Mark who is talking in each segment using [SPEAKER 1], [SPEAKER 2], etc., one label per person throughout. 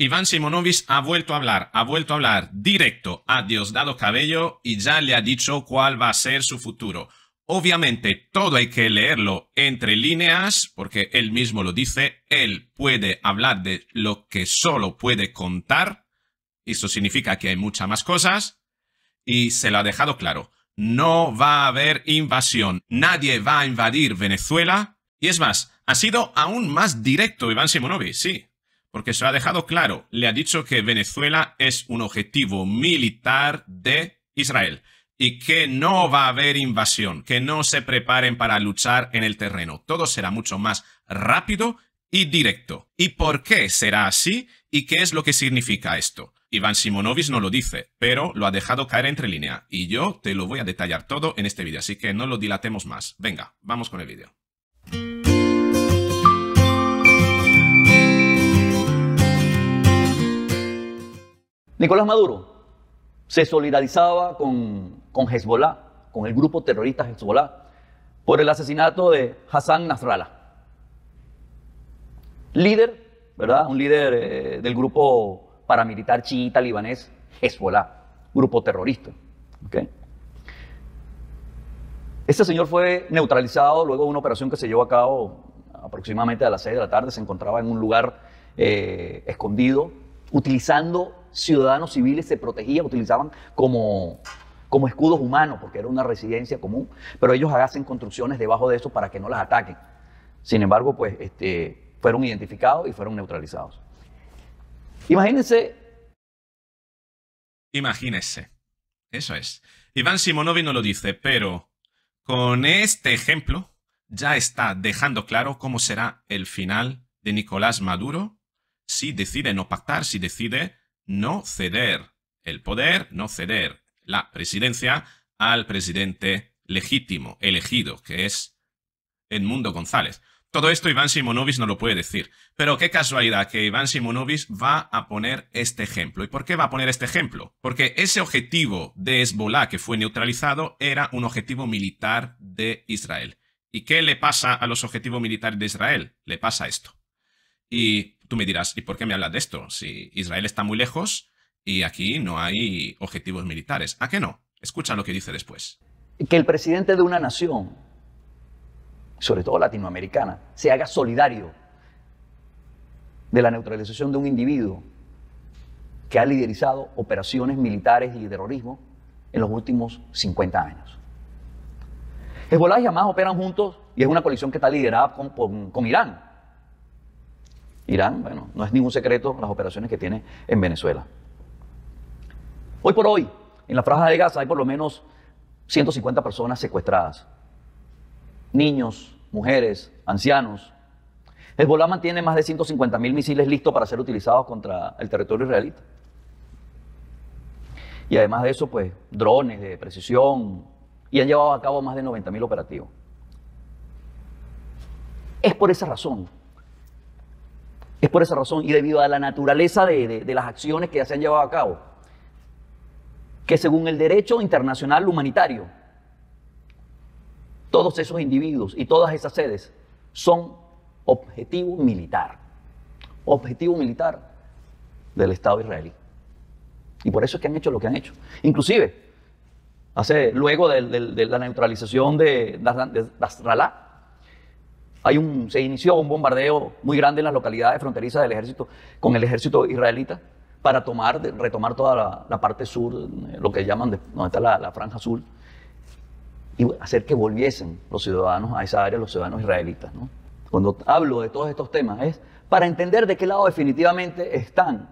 [SPEAKER 1] Iván Simonovic ha vuelto a hablar, ha vuelto a hablar directo a Diosdado Cabello y ya le ha dicho cuál va a ser su futuro. Obviamente todo hay que leerlo entre líneas, porque él mismo lo dice, él puede hablar de lo que solo puede contar, eso significa que hay muchas más cosas, y se lo ha dejado claro, no va a haber invasión, nadie va a invadir Venezuela, y es más, ha sido aún más directo Iván Simonovic, sí, porque se lo ha dejado claro. Le ha dicho que Venezuela es un objetivo militar de Israel y que no va a haber invasión, que no se preparen para luchar en el terreno. Todo será mucho más rápido y directo. ¿Y por qué será así? ¿Y qué es lo que significa esto? Iván Simonovis no lo dice, pero lo ha dejado caer entre línea. Y yo te lo voy a detallar todo en este vídeo, así que no lo dilatemos más. Venga, vamos con el vídeo.
[SPEAKER 2] Nicolás Maduro se solidarizaba con, con Hezbollah, con el grupo terrorista Hezbollah, por el asesinato de Hassan Nasrallah. Líder, ¿verdad? Un líder eh, del grupo paramilitar chiita libanés Hezbollah, grupo terrorista. Este señor fue neutralizado luego de una operación que se llevó a cabo aproximadamente a las 6 de la tarde. Se encontraba en un lugar eh, escondido, utilizando ciudadanos civiles, se protegían, utilizaban como, como escudos humanos, porque era una residencia común, pero ellos hacen construcciones debajo de eso para que no las ataquen. Sin embargo, pues este, fueron identificados y fueron neutralizados. Imagínense.
[SPEAKER 1] Imagínense. Eso es. Iván Simonovi no lo dice, pero con este ejemplo ya está dejando claro cómo será el final de Nicolás Maduro si decide no pactar, si decide no ceder el poder, no ceder la presidencia al presidente legítimo, elegido, que es Edmundo González. Todo esto Iván Simonovic no lo puede decir. Pero qué casualidad que Iván Simonovic va a poner este ejemplo. ¿Y por qué va a poner este ejemplo? Porque ese objetivo de Hezbollah que fue neutralizado era un objetivo militar de Israel. ¿Y qué le pasa a los objetivos militares de Israel? Le pasa esto. Y tú me dirás, ¿y por qué me hablas de esto? Si Israel está muy lejos y aquí no hay objetivos militares. ¿A qué no? Escucha
[SPEAKER 2] lo que dice después. Que el presidente de una nación, sobre todo latinoamericana, se haga solidario de la neutralización de un individuo que ha liderizado operaciones militares y terrorismo en los últimos 50 años. Hezbollah y Hamas operan juntos y es una coalición que está liderada con Irán, Irán, bueno, no es ningún secreto las operaciones que tiene en Venezuela. Hoy por hoy, en la franja de Gaza hay por lo menos 150 personas secuestradas. Niños, mujeres, ancianos. Hezbollah mantiene más de 150 mil misiles listos para ser utilizados contra el territorio israelita. Y además de eso, pues, drones de precisión. Y han llevado a cabo más de 90 mil operativos. Es por esa razón es por esa razón y debido a la naturaleza de, las acciones que ya se han llevado a cabo, que según el derecho internacional humanitario, todos esos individuos y todas esas sedes son objetivo militar, objetivo militar del Estado israelí. Y por eso es que han hecho lo que han hecho. Inclusive, hace, luego de, la neutralización de, las un, se inició un bombardeo muy grande en las localidades fronterizas del ejército con el ejército israelita para tomar, retomar toda la, parte sur, eh, lo que llaman donde está la, franja sur, y hacer que volviesen los ciudadanos a esa área, los ciudadanos israelitas. Cuando hablo de todos estos temas es para entender de qué lado definitivamente están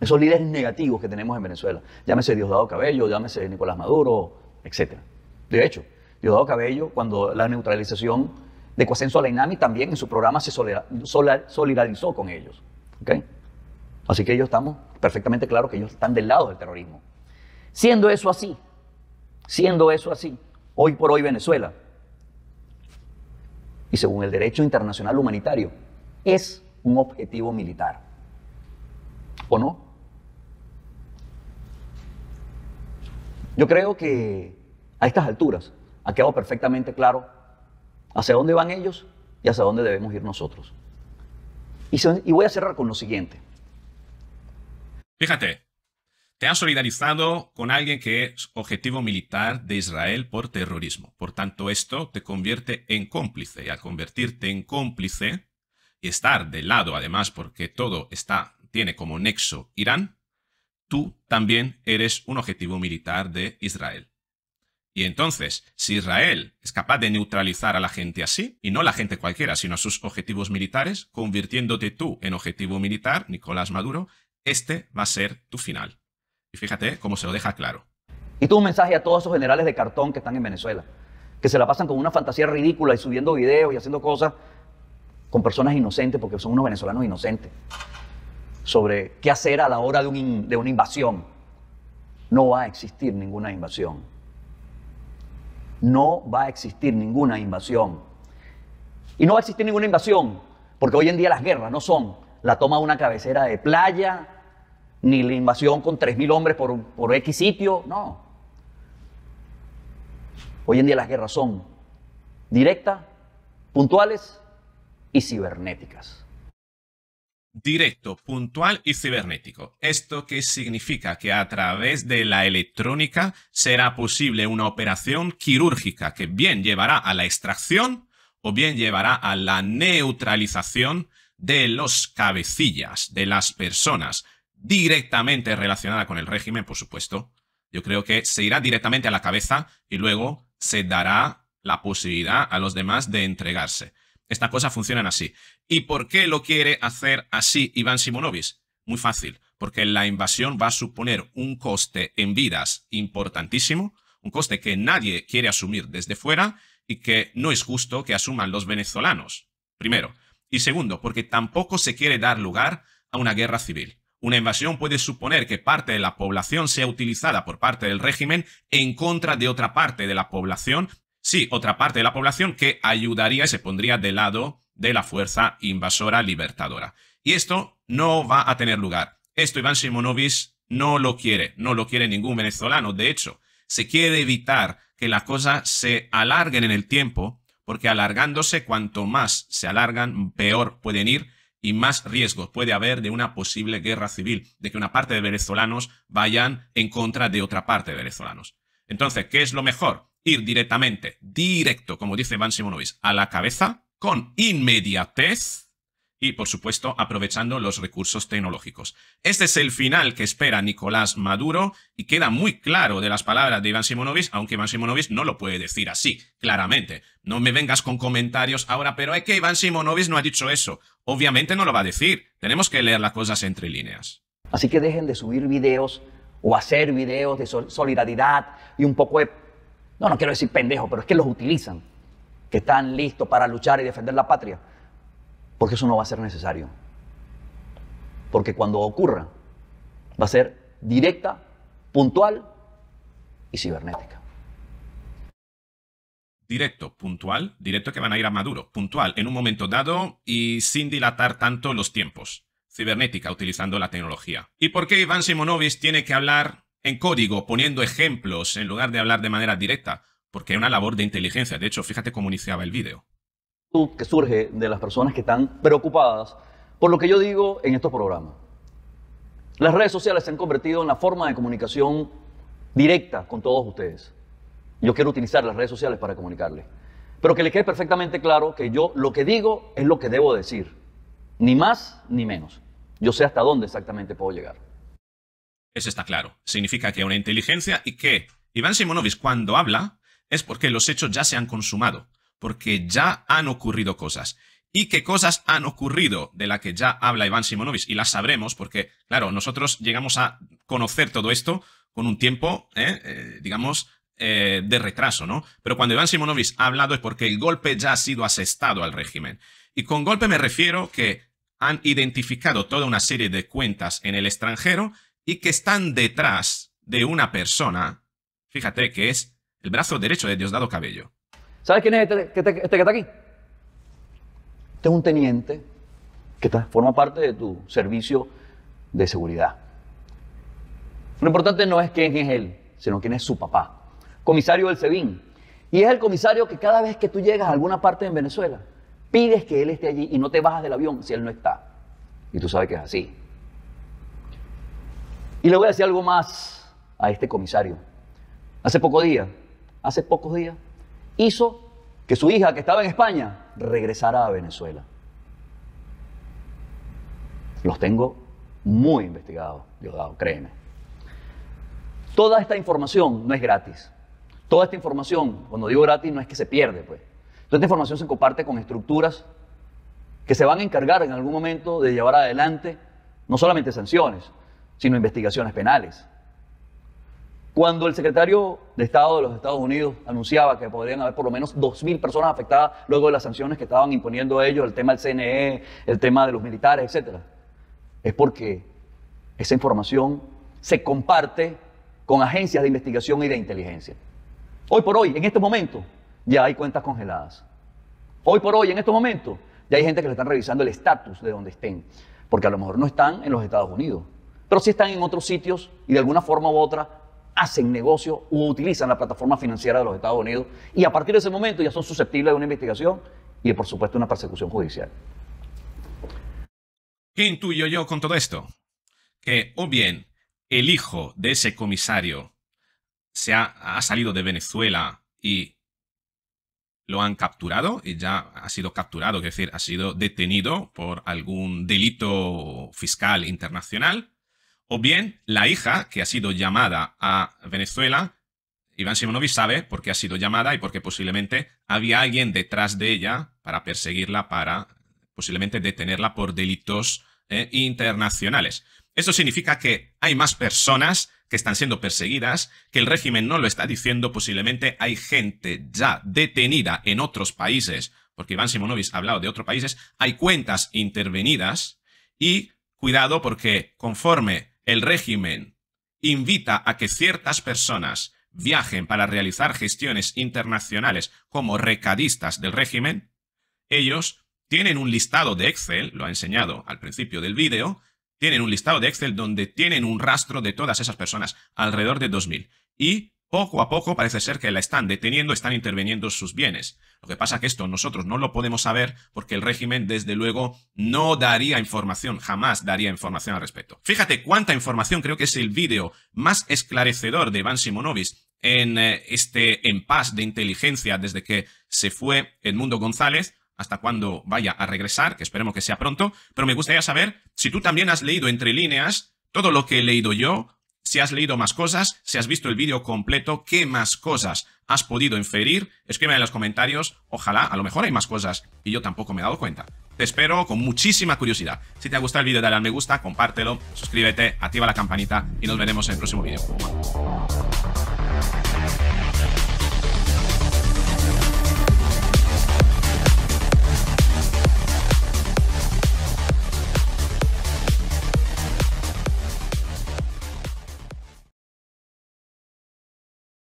[SPEAKER 2] esos líderes negativos que tenemos en Venezuela. Llámese Diosdado Cabello, llámese Nicolás Maduro, etc. De hecho, Diosdado Cabello, cuando la neutralización de Cosenso INAMI también en su programa se solidarizó con ellos. Así que ellos estamos perfectamente claros que ellos están del lado del terrorismo. Siendo eso así, siendo eso así, hoy por hoy Venezuela, y según el derecho internacional humanitario, es un objetivo militar. ¿O no? Yo creo que a estas alturas ha quedado perfectamente claro hacia dónde van ellos y hacia dónde debemos ir nosotros. Y, voy a cerrar con lo siguiente.
[SPEAKER 1] Fíjate, te has solidarizado con alguien que es objetivo militar de Israel por terrorismo. Por tanto, esto te convierte en cómplice. Y al convertirte en cómplice y estar de lado, además, porque todo está, tiene como nexo Irán, tú también eres un objetivo militar de Israel. Y entonces, si Israel es capaz de neutralizar a la gente así, y no la gente cualquiera, sino a sus objetivos militares, convirtiéndote tú en objetivo militar, Nicolás Maduro, este va a ser tu final. Y fíjate ¿eh? cómo se lo deja claro.
[SPEAKER 2] Y tú un mensaje a todos esos generales de cartón que están en Venezuela, que se la pasan con una fantasía ridícula y subiendo videos y haciendo cosas con personas inocentes, porque son unos venezolanos inocentes, sobre qué hacer a la hora de una invasión. No va a existir ninguna invasión no va a existir ninguna invasión. Y no va a existir ninguna invasión, porque hoy en día las guerras no son la toma de una cabecera de playa, ni la invasión con 3.000 hombres por, por X sitio, no. Hoy en día las guerras son directas, puntuales y cibernéticas directo, puntual
[SPEAKER 1] y cibernético. ¿Esto qué significa? Que a través de la electrónica será posible una operación quirúrgica que bien llevará a la extracción o bien llevará a la neutralización de los cabecillas, de las personas directamente relacionadas con el régimen, por supuesto. Yo creo que se irá directamente a la cabeza y luego se dará la posibilidad a los demás de entregarse. Estas cosas funcionan así. ¿Y por qué lo quiere hacer así Iván Simonovic? Muy fácil, porque la invasión va a suponer un coste en vidas importantísimo, un coste que nadie quiere asumir desde fuera y que no es justo que asuman los venezolanos. Primero. Y segundo, porque tampoco se quiere dar lugar a una guerra civil. Una invasión puede suponer que parte de la población sea utilizada por parte del régimen en contra de otra parte de la población Sí, otra parte de la población que ayudaría y se pondría de lado de la fuerza invasora libertadora. Y esto no va a tener lugar. Esto Iván Simonovich no lo quiere, no lo quiere ningún venezolano. De hecho, se quiere evitar que las cosas se alarguen en el tiempo, porque alargándose, cuanto más se alargan, peor pueden ir y más riesgos puede haber de una posible guerra civil, de que una parte de venezolanos vayan en contra de otra parte de venezolanos. Entonces, ¿qué es lo mejor? directamente, directo, como dice Iván Simonovic, a la cabeza, con inmediatez y, por supuesto, aprovechando los recursos tecnológicos. Este es el final que espera Nicolás Maduro y queda muy claro de las palabras de Iván Simonovic, aunque Iván Simonovic no lo puede decir así, claramente. No me vengas con comentarios ahora, pero es que Iván Simonovic no ha dicho eso. Obviamente no lo va a decir. Tenemos que leer las cosas entre
[SPEAKER 2] líneas. Así que dejen de subir videos o hacer videos de solidaridad y un poco de no, no quiero decir pendejo, pero es que los utilizan, que están listos para luchar y defender la patria, porque eso no va a ser necesario. Porque cuando ocurra, va a ser directa, puntual y cibernética.
[SPEAKER 1] Directo, puntual, directo que van a ir a Maduro, puntual, en un momento dado y sin dilatar tanto los tiempos. Cibernética, utilizando la tecnología. ¿Y por qué Iván Simonovic tiene que hablar en código, poniendo ejemplos en lugar de hablar de manera directa, porque es una labor de inteligencia. De hecho, fíjate cómo iniciaba el vídeo.
[SPEAKER 2] Que surge de las personas que están preocupadas por lo que yo digo en estos programas. Las redes sociales se han convertido en la forma de comunicación directa con todos ustedes. Yo quiero utilizar las redes sociales para comunicarles. Pero que les quede perfectamente claro que yo lo que digo es lo que debo decir. Ni más ni menos. Yo sé hasta dónde exactamente puedo llegar.
[SPEAKER 1] Eso está claro. Significa que hay una inteligencia y que Iván Simonovic cuando habla es porque los hechos ya se han consumado, porque ya han ocurrido cosas. ¿Y qué cosas han ocurrido de la que ya habla Iván Simonovis Y las sabremos porque, claro, nosotros llegamos a conocer todo esto con un tiempo, eh, eh, digamos, eh, de retraso, ¿no? Pero cuando Iván Simonovis ha hablado es porque el golpe ya ha sido asestado al régimen. Y con golpe me refiero que han identificado toda una serie de cuentas en el extranjero y que están detrás de una persona, fíjate que es el brazo derecho de Diosdado Cabello.
[SPEAKER 2] ¿Sabes quién es este, que este está aquí? Este es un teniente que forma parte de tu servicio de seguridad. Lo importante no es quién es él, sino quién es su papá. Comisario del SEBIN. Y es el comisario que cada vez que tú llegas a alguna parte en Venezuela, pides que él esté allí y no te bajas del avión si él no está. Y tú sabes que es así. Y le voy a decir algo más a este comisario. Hace poco día, hace pocos días, hizo que su hija, que estaba en España, regresara a Venezuela. Los tengo muy investigados, Diosdado, créeme. Toda esta información no es gratis. Toda esta información, cuando digo gratis, no es que se pierde, pues. Toda esta información se comparte con estructuras que se van a encargar en algún momento de llevar adelante no solamente sanciones, sino investigaciones penales. Cuando el secretario de Estado de los Estados Unidos anunciaba que podrían haber por lo menos 2.000 personas afectadas luego de las sanciones que estaban imponiendo ellos, el tema del CNE, el tema de los militares, etc., es porque esa información se comparte con agencias de investigación y de inteligencia. Hoy por hoy, en este momento, ya hay cuentas congeladas. Hoy por hoy, en este momento, ya hay gente que le están revisando el estatus de donde estén, porque a lo mejor no están en los Estados Unidos, pero sí están en otros sitios y de alguna forma u otra hacen negocio o utilizan la plataforma financiera de los Estados Unidos y a partir de ese momento ya son susceptibles de una investigación y por supuesto una persecución judicial. ¿Qué
[SPEAKER 1] intuyo yo con todo esto? Que o bien el hijo de ese comisario se ha, ha salido de Venezuela y lo han capturado y ya ha sido capturado, es decir, ha sido detenido por algún delito fiscal internacional. O bien la hija que ha sido llamada a Venezuela, Iván Simonovic sabe por qué ha sido llamada y porque posiblemente había alguien detrás de ella para perseguirla, para posiblemente detenerla por delitos eh, internacionales. Esto significa que hay más personas que están siendo perseguidas, que el régimen no lo está diciendo, posiblemente hay gente ya detenida en otros países, porque Iván Simonovic ha hablado de otros países, hay cuentas intervenidas y cuidado porque conforme el régimen invita a que ciertas personas viajen para realizar gestiones internacionales como recadistas del régimen, ellos tienen un listado de Excel, lo ha enseñado al principio del vídeo, tienen un listado de Excel donde tienen un rastro de todas esas personas, alrededor de 2.000, y poco a poco parece ser que la están deteniendo, están interviniendo sus bienes. Lo que pasa que esto nosotros no lo podemos saber porque el régimen, desde luego, no daría información, jamás daría información al respecto. Fíjate cuánta información, creo que es el vídeo más esclarecedor de Iván Simonovis en eh, este en paz de inteligencia desde que se fue Edmundo González hasta cuando vaya a regresar, que esperemos que sea pronto, pero me gustaría saber si tú también has leído entre líneas todo lo que he leído yo si has leído más cosas, si has visto el vídeo completo, ¿qué más cosas has podido inferir? Escríbeme en los comentarios. Ojalá, a lo mejor hay más cosas y yo tampoco me he dado cuenta. Te espero con muchísima curiosidad. Si te ha gustado el vídeo, dale al me gusta, compártelo, suscríbete, activa la campanita y nos veremos en el próximo vídeo.